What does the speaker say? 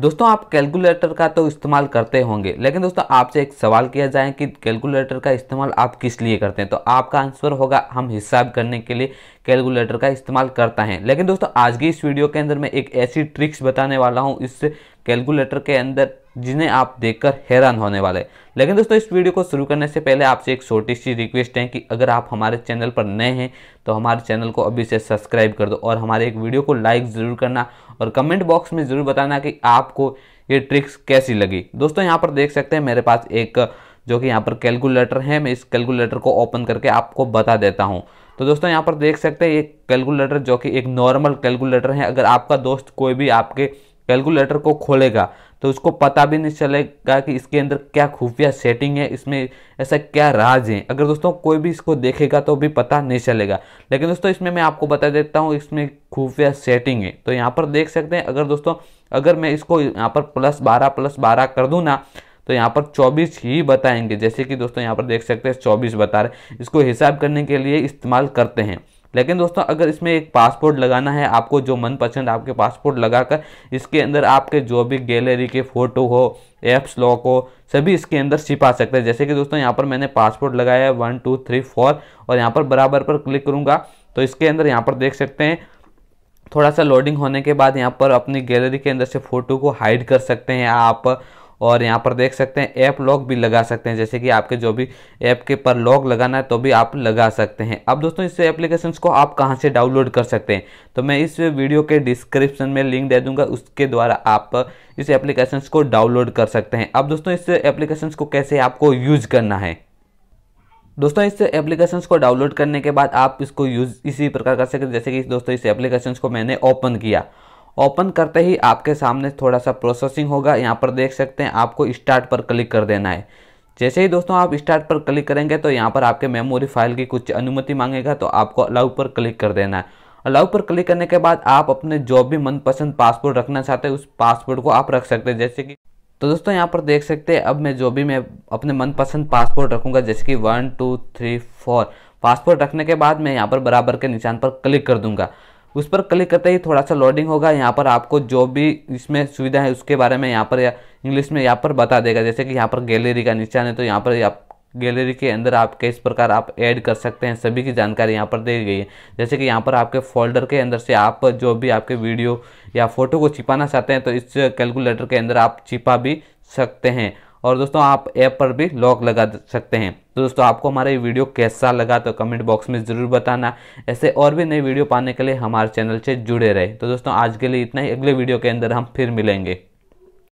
दोस्तों आप कैलकुलेटर का तो इस्तेमाल करते होंगे लेकिन दोस्तों आपसे एक सवाल किया जाए कि कैलकुलेटर का इस्तेमाल आप किस लिए करते हैं तो आपका आंसर होगा हम हिसाब करने के लिए कैलकुलेटर का इस्तेमाल करता है लेकिन दोस्तों आज की इस वीडियो के अंदर मैं एक ऐसी ट्रिक्स बताने वाला हूँ इस कैलकुलेटर के अंदर जिन्हें आप देखकर हैरान होने वाले लेकिन दोस्तों इस वीडियो को शुरू करने से पहले आपसे एक छोटी सी रिक्वेस्ट है कि अगर आप हमारे चैनल पर नए हैं तो हमारे चैनल को अभी से सब्सक्राइब कर दो और हमारे एक वीडियो को लाइक ज़रूर करना और कमेंट बॉक्स में ज़रूर बताना कि आपको ये ट्रिक्स कैसी लगी दोस्तों यहाँ पर देख सकते हैं मेरे पास एक जो कि यहाँ पर कैलकुलेटर है मैं इस कैलकुलेटर को ओपन करके आपको बता देता हूँ तो दोस्तों यहाँ पर देख सकते हैं ये कैलकुलेटर जो कि एक नॉर्मल कैलकुलेटर है अगर आपका दोस्त कोई भी आपके कैलकुलेटर को खोलेगा तो उसको पता भी नहीं चलेगा कि इसके अंदर क्या खुफिया सेटिंग है इसमें ऐसा क्या राज है अगर दोस्तों कोई भी इसको देखेगा तो भी पता नहीं चलेगा लेकिन दोस्तों इसमें मैं आपको बता देता हूँ इसमें खुफिया सेटिंग है तो यहाँ पर देख सकते हैं अगर दोस्तों अगर मैं इसको यहाँ पर प्लस बारह प्लस बारह कर दूँ ना तो यहाँ पर 24 ही बताएंगे जैसे कि दोस्तों यहाँ पर देख सकते हैं 24 बता रहे इसको हिसाब करने के लिए इस्तेमाल करते हैं लेकिन दोस्तों अगर इसमें एक पासपोर्ट लगाना है आपको जो मनपसंद आपके पासपोर्ट लगाकर इसके अंदर आपके जो भी गैलरी के फ़ोटो हो एप्स लॉक हो सभी इसके अंदर छिपा सकते हैं जैसे कि दोस्तों यहाँ पर मैंने पासपोर्ट लगाया है वन टू थ्री फोर और यहाँ पर बराबर पर क्लिक करूँगा तो इसके अंदर यहाँ पर देख सकते हैं थोड़ा सा लोडिंग होने के बाद यहाँ पर अपनी गैलरी के अंदर से फ़ोटो को हाइड कर सकते हैं आप और यहाँ पर देख सकते हैं ऐप लॉक भी लगा सकते हैं जैसे कि आपके जो भी ऐप के पर लॉक लगाना है तो भी आप लगा सकते हैं अब दोस्तों इस एप्लीकेशन को आप कहाँ से डाउनलोड कर सकते हैं तो मैं इस वीडियो के डिस्क्रिप्शन में लिंक दे दूंगा उसके द्वारा आप इस एप्लीकेशन को डाउनलोड कर सकते हैं अब दोस्तों इस एप्लीकेशन को कैसे आपको यूज करना है दोस्तों इस एप्लीकेशन को डाउनलोड करने के बाद आप इसको यूज़ इसी प्रकार कर सकते हैं जैसे कि दोस्तों इस एप्लीकेशन को मैंने ओपन किया ओपन करते ही आपके सामने थोड़ा सा प्रोसेसिंग होगा यहाँ पर देख सकते हैं आपको स्टार्ट पर क्लिक कर देना है जैसे ही दोस्तों आप स्टार्ट पर क्लिक करेंगे तो यहाँ पर आपके मेमोरी फाइल की कुछ अनुमति मांगेगा तो आपको अलाउ पर क्लिक कर देना है अलाउ पर क्लिक करने के बाद आप अपने जो भी मनपसंद पासपोर्ट रखना चाहते हैं उस पासपोर्ट को आप रख सकते हैं जैसे कि तो दोस्तों यहाँ पर देख सकते हैं अब मैं जो भी मैं अपने मनपसंद पासपोर्ट रखूँगा जैसे कि one two three four passport रखने के बाद मैं यहाँ पर बराबर के निशान पर क्लिक कर दूंगा उस पर क्लिक करते ही थोड़ा सा लोडिंग होगा यहाँ पर आपको जो भी इसमें सुविधा है उसके बारे में यहाँ पर या इंग्लिश में यहाँ पर बता देगा जैसे कि यहाँ पर गैलरी का निशान है तो यहाँ पर आप गैलरी के अंदर आप किस प्रकार आप ऐड कर सकते हैं सभी की जानकारी यहाँ पर दी गई है जैसे कि यहाँ पर आपके फोल्डर के अंदर से आप जो भी आपके वीडियो या फोटो को छिपाना चाहते हैं तो इस कैलकुलेटर के अंदर आप छिपा भी सकते हैं और दोस्तों आप ऐप पर भी लॉक लगा सकते हैं तो दोस्तों आपको हमारा ये वीडियो कैसा लगा तो कमेंट बॉक्स में ज़रूर बताना ऐसे और भी नई वीडियो पाने के लिए हमारे चैनल से जुड़े रहे तो दोस्तों आज के लिए इतना ही अगले वीडियो के अंदर हम फिर मिलेंगे